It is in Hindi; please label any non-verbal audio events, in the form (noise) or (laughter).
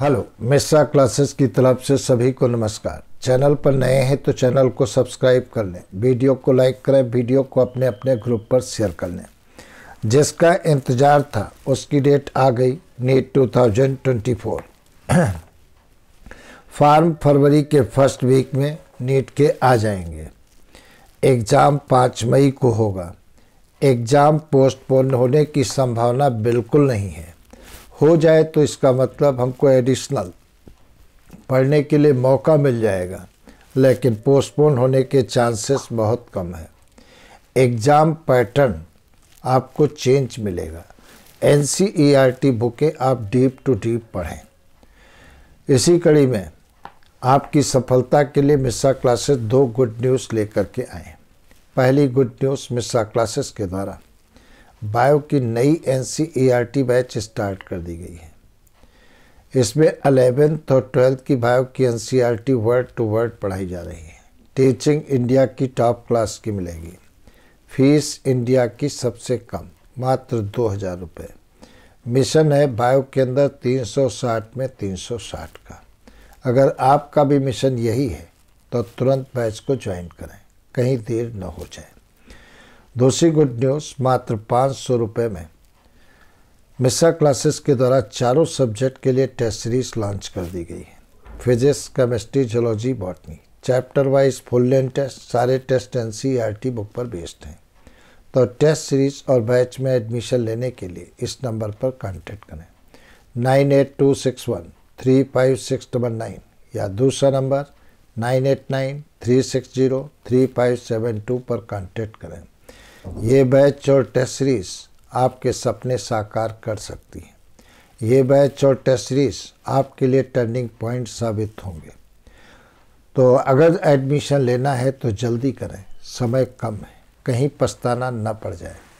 हेलो मिश्रा क्लासेस की तरफ से सभी को नमस्कार चैनल पर नए हैं तो चैनल को सब्सक्राइब कर लें वीडियो को लाइक करें वीडियो को अपने अपने ग्रुप पर शेयर कर लें जिसका इंतज़ार था उसकी डेट आ गई नीट 2024 (clears throat) फॉर्म फरवरी के फर्स्ट वीक में नीट के आ जाएंगे एग्ज़ाम पाँच मई को होगा एग्ज़ाम पोस्टपोन होने की संभावना बिल्कुल नहीं है हो जाए तो इसका मतलब हमको एडिशनल पढ़ने के लिए मौका मिल जाएगा लेकिन पोस्टपोन होने के चांसेस बहुत कम है एग्ज़ाम पैटर्न आपको चेंज मिलेगा N C E R T बुकें आप डीप टू डीप पढ़ें इसी कड़ी में आपकी सफलता के लिए मिस्सा क्लासेस दो गुड न्यूज़ लेकर के आए पहली गुड न्यूज़ मिस्सा क्लासेस के द्वारा बायो की नई एन बैच स्टार्ट कर दी गई है इसमें अलेवेंथ और ट्वेल्थ की बायो की एन वर्ड टू वर्ड पढ़ाई जा रही है टीचिंग इंडिया की टॉप क्लास की मिलेगी फीस इंडिया की सबसे कम मात्र दो हज़ार रुपये मिशन है बायो के अंदर 360 में 360 का अगर आपका भी मिशन यही है तो तुरंत बैच को ज्वाइन करें कहीं देर न हो जाए दूसरी गुड न्यूज़ मात्र पाँच सौ रुपये में मिसा क्लासेस के द्वारा चारों सब्जेक्ट के लिए टेस्ट सीरीज लॉन्च कर दी गई है physics chemistry zoology botany chapter wise full length test सारे टेस्ट एन बुक पर बेस्ड हैं तो टेस्ट सीरीज और बैच में एडमिशन लेने के लिए इस नंबर पर कॉन्टेक्ट करें nine eight two six one three five six double nine या दूसरा number nine eight nine three six zero three five seven two पर कॉन्टेक्ट करें ये बैच और टेस्ट सीरीज आपके सपने साकार कर सकती है ये बैच और टेस्ट सीरीज आपके लिए टर्निंग पॉइंट साबित होंगे तो अगर एडमिशन लेना है तो जल्दी करें समय कम है कहीं पछताना न पड़ जाए